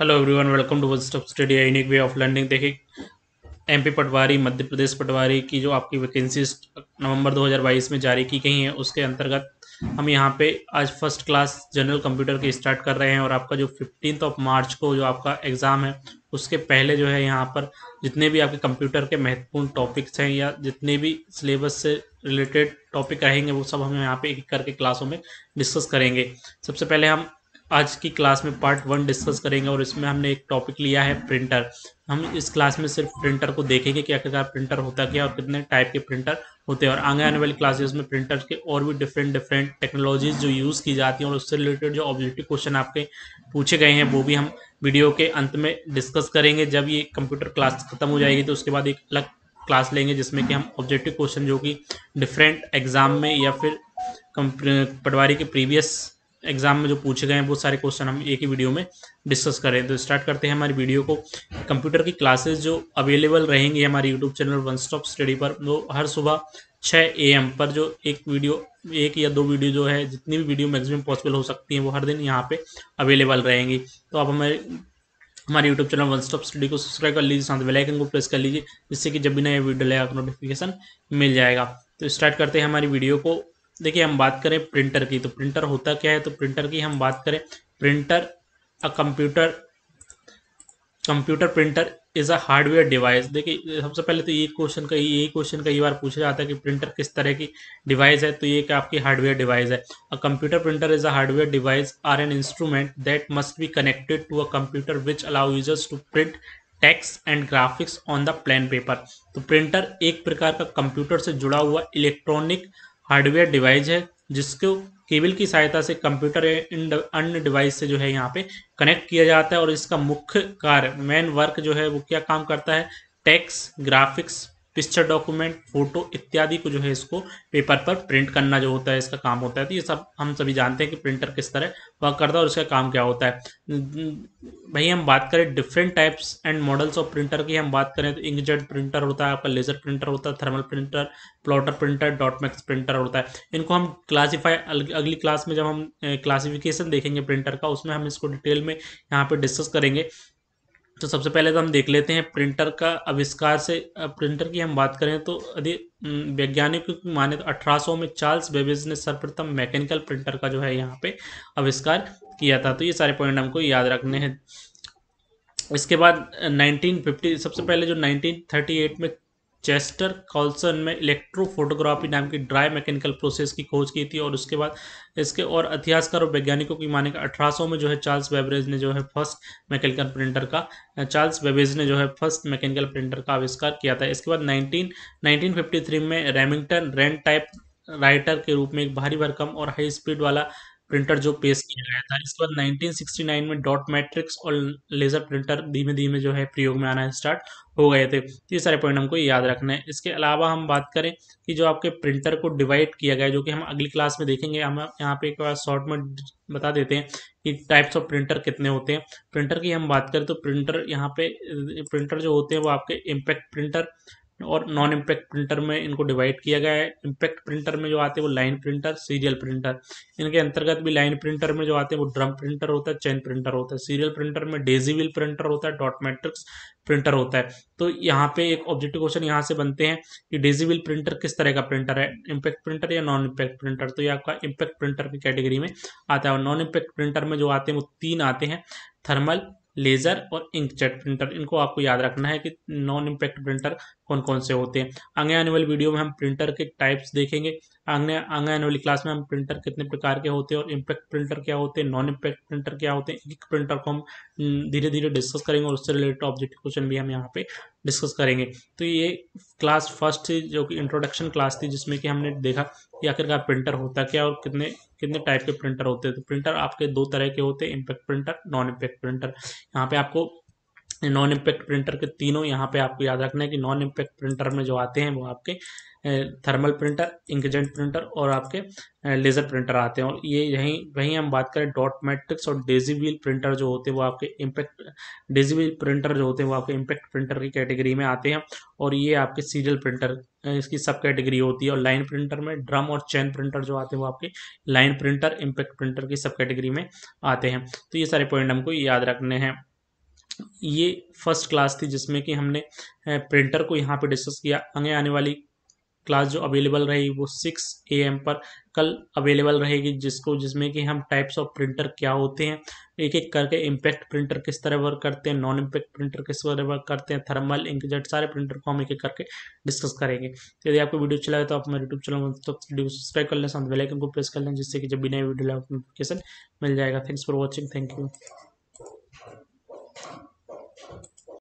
hello everyone welcome to one stop study unique way of learning देखिए MP patwari Madhya Pradesh patwari की जो आपकी वैकेंसी नवंबर 2022 में जारी की गई है उसके अंतर्गत हम यहाँ पे आज फर्स्ट क्लास जनरल कंप्यूटर की स्टार्ट कर रहे हैं और आपका जो फिफ्टीन ऑफ मार्च को जो आपका एग्ज़ाम है उसके पहले जो है यहाँ पर जितने भी आपके कंप्यूटर के महत्वपूर्ण टॉपिक्स हैं या जितने भी सिलेबस से रिलेटेड टॉपिक रहेंगे वो सब हम यहाँ पे एक करके क्लासों में डिस्कस करेंगे सबसे पहले हम आज की क्लास में पार्ट वन डिस्कस करेंगे और इसमें हमने एक टॉपिक लिया है प्रिंटर हम इस क्लास में सिर्फ प्रिंटर को देखेंगे कि आखिरकार प्रिंटर होता क्या और कितने टाइप के प्रिंटर होते हैं और आगे आने वाली क्लासेस में प्रिंटर के और भी डिफरेंट डिफरेंट टेक्नोलॉजीज जो यूज़ की जाती हैं और उससे रिलेटेड जो ऑब्जेक्टिव क्वेश्चन आपके पूछे गए हैं वो भी हम वीडियो के अंत में डिस्कस करेंगे जब ये कंप्यूटर क्लास खत्म हो जाएगी तो उसके बाद एक अलग क्लास लेंगे जिसमें कि हम ऑब्जेक्टिव क्वेश्चन जो कि डिफरेंट एग्ज़ाम में या फिर पटवारी के प्रीवियस एग्जाम में जो पूछे गए हैं वो सारे क्वेश्चन हम एक ही वीडियो में डिस्कस करें तो स्टार्ट करते हैं हमारी वीडियो को कंप्यूटर की क्लासेस जो अवेलेबल रहेंगी हमारे YouTube channel one stop study पर वो हर सुबह छः ए एम पर जो एक वीडियो एक या दो वीडियो जो है जितनी भी वीडियो मैक्सिमम पॉसिबल हो सकती हैं वो हर दिन यहाँ पे अवेलेबल रहेंगी तो आप हमारे हमारे YouTube channel one stop study को सब्सक्राइब कर लीजिए साथ बेलाइकन को प्रेस कर लीजिए जिससे कि जब भी नया वीडियो लगा नोटिफिकेशन मिल जाएगा तो स्टार्ट करते हैं हमारी वीडियो को देखिए हम बात करें प्रिंटर की तो प्रिंटर होता क्या है तो प्रिंटर की हम बात करें printer a computer computer printer is a hardware device देखिए सबसे पहले तो ये क्वेश्चन का यही क्वेश्चन कई बार पूछा जाता है कि प्रिंटर किस तरह की डिवाइस है तो ये क्या आपकी हार्डवेयर डिवाइस है a computer printer is a hardware device or an instrument that must be connected to a computer which allow users to print text and graphics on the plain paper तो printer एक प्रकार का computer से जुड़ा हुआ electronic hardware device है जिसको cable की सहायता से कंप्यूटर अन्य डिवाइस से जो है यहाँ पे कनेक्ट किया जाता है और इसका मुख्य कार्य मेन वर्क जो है वो क्या काम करता है text graphics picture document photo इत्यादि को जो है इसको पेपर पर प्रिंट करना जो होता है इसका काम होता है तो ये सब हम सभी जानते हैं कि प्रिंटर किस तरह वर्क करता है और इसका काम क्या होता है भाई हम बात करें different types and models of printer की हम बात करें तो इंकजेट प्रिंटर होता है आपका लेजर प्रिंटर होता है thermal printer plotter printer dot matrix printer होता है इनको हम क्लासीफाई अगली क्लास में जब हम क्लासिफिकेशन eh, देखेंगे प्रिंटर का उसमें हम इसको डिटेल में यहाँ पर डिस्कस करेंगे तो सबसे पहले तो हम देख लेते हैं प्रिंटर का आविष्कार से प्रिंटर की हम बात करें तो यदि वैज्ञानिकों की माने तो अठारह में चार्ल्स बेबेज ने सर्वप्रथम मैकेनिकल प्रिंटर का जो है यहाँ पे आविष्कार किया था तो ये सारे पॉइंट हमको याद रखने हैं इसके बाद 1950 सबसे पहले जो 1938 में चेस्टर कॉल्सन में इलेक्ट्रोफोटोग्राफी नाम की ड्राई मैकेनिकल प्रोसेस की खोज की थी और उसके बाद इसके और इतिहासकार और वैज्ञानिकों की माने का अठारह में जो है चार्ल्स बेबरेज ने जो है फर्स्ट मैकेनिकल प्रिंटर का चार्ल्स बेबेज ने जो है फर्स्ट मैकेनिकल प्रिंटर का आविष्कार किया था इसके बाद नाइनटीन नाइनटीन में रेमिंगटन रेंट टाइप राइटर के रूप में एक भारी भरकम और हाई स्पीड वाला प्रिंटर जो पेश किया गया था इसके बाद 1969 में डॉट मैट्रिक्स और लेजर प्रिंटर धीमे धीमे जो है प्रयोग में आना स्टार्ट हो गए थे तो ये सारे पॉइंट हमको याद रखना है इसके अलावा हम बात करें कि जो आपके प्रिंटर को डिवाइड किया गया जो कि हम अगली क्लास में देखेंगे हम यहाँ पे एक बार शॉर्ट में बता देते हैं कि टाइप्स ऑफ प्रिंटर कितने होते हैं प्रिंटर की हम बात करें तो प्रिंटर यहाँ पे प्रिंटर जो होते हैं वो आपके इम्पैक्ट प्रिंटर और नॉन इम्पैक्ट प्रिंटर में इनको डिवाइड किया गया है इम्पैक्ट प्रिंटर में जो आते हैं वो लाइन प्रिंटर सीरियल प्रिंटर इनके अंतर्गत भी लाइन प्रिंटर में जो आते हैं वो ड्रम प्रिंटर होता है चेन प्रिंटर होता है सीरियल प्रिंटर में डेजी व्हील प्रिंटर होता है डॉट मैट्रिक्स प्रिंटर होता है तो यहाँ पे एक ऑब्जेक्टिव क्वेश्चन यहाँ से बनते हैं कि डेजी व्हील प्रिंटर किस तरह का प्रिंटर है इम्पैक्ट प्रिंटर या नॉन इम्पैक्ट प्रिंटर तो ये आपका इम्पैक्ट प्रिंटर की कैटेगरी में आता है और नॉन इम्पैक्ट प्रिंटर में जो आते हैं वो तीन आते हैं थर्मल लेजर और इंकजेट प्रिंटर इनको आपको याद रखना है कि नॉन इम्पैक्ट प्रिंटर कौन कौन से होते हैं आगे आने वाली वीडियो में हम प्रिंटर के टाइप्स देखेंगे आगे आगे आने वाली क्लास में हम प्रिंटर कितने प्रकार के होते हैं और इम्पैक्ट प्रिंटर क्या होते हैं नॉन इम्पैक्ट प्रिंटर क्या होते हैं एक प्रिंटर को हम धीरे धीरे डिस्कस करेंगे और उससे रिलेटेड ऑब्जेक्टिव क्वेश्चन भी हम यहाँ पे डिस्कस करेंगे तो ये क्लास फर्स्ट थी जो कि इंट्रोडक्शन क्लास थी जिसमें कि हमने देखा कि आखिरकार प्रिंटर होता क्या और कितने कितने टाइप के प्रिंटर होते हैं तो प्रिंटर आपके दो तरह के होते हैं impact printer non impact printer यहाँ पे आपको नॉन इम्पैक्ट प्रिंटर के तीनों यहाँ पे आपको याद रखना है कि नॉन इम्पैक्ट प्रिंटर में जो आते हैं वो आपके थर्मल प्रिंटर इंकजेंट प्रिंटर और आपके लेज़र प्रिंटर आते हैं और ये यहीं वहीं हम बात करें डॉट मैट्रिक्स और डेजीवील प्रिंटर जो होते हैं वो आपके इम्पैक्ट डेजीवील प्रिंटर जो होते हैं वो आपके इम्पैक्ट प्रिंटर की कैटेगरी में आते हैं और ये आपके सीरियल प्रिंटर इसकी सब कैटेगरी होती है और लाइन प्रिंटर में ड्रम और चैन प्रिंटर जो आते हैं वो आपके लाइन प्रिंटर इम्पैक्ट प्रिंटर की सब कैटेगरी में आते हैं तो ये सारे पॉइंट हमको याद रखने हैं ये फर्स्ट क्लास थी जिसमें कि हमने प्रिंटर को यहाँ पे डिस्कस किया आगे आने वाली क्लास जो अवेलेबल रहेगी वो सिक्स ए एम पर कल अवेलेबल रहेगी जिसको जिसमें कि हम टाइप्स ऑफ प्रिंटर क्या होते हैं एक एक करके इम्पैक्ट प्रिंटर किस तरह वर्क करते हैं नॉन इम्पैक्ट प्रिंटर किस तरह वर्क करते हैं थर्मल इंकजेट सारे प्रिंटर को हम एक एक करके डिस्कस करेंगे तो यदि आपको वीडियो चला है तो आप हमारे यूट्यूब चैनल तो वीडियो सब्सक्राइब कर लें साथ बेलाइकन को प्रेस कर लें जिससे कि जब भी नई वीडियो नोटिफिकेशन मिल जाएगा thanks for watching thank you